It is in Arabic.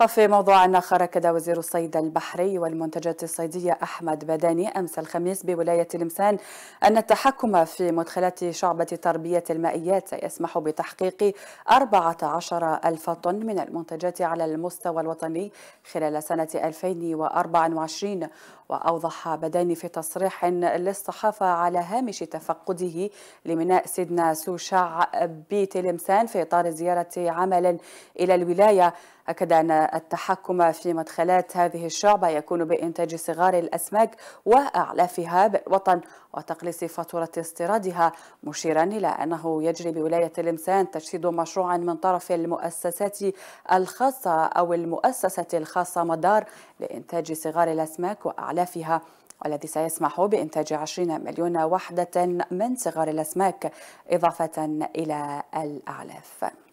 وفي موضوع آخر أكد وزير الصيد البحري والمنتجات الصيدية أحمد بداني أمس الخميس بولاية لمسان أن التحكم في مدخلات شعبة تربية المائيات سيسمح بتحقيق 14 ألف طن من المنتجات على المستوى الوطني خلال سنة 2024 وأوضح بداني في تصريح للصحافة على هامش تفقده لميناء سيدنا سوشع بتلمسان في إطار زيارة عمل إلى الولاية أكد أن التحكم في مدخلات هذه الشعبة يكون بإنتاج صغار الأسماك وأعلافها بالوطن وتقليص فاتورة استيرادها مشيرا إلى أنه يجري بولاية الإمسان تجسيد مشروع من طرف المؤسسات الخاصة أو المؤسسة الخاصة مدار لإنتاج صغار الأسماك وأعلافها والذي سيسمح بإنتاج 20 مليون وحدة من صغار الأسماك إضافة إلى الأعلاف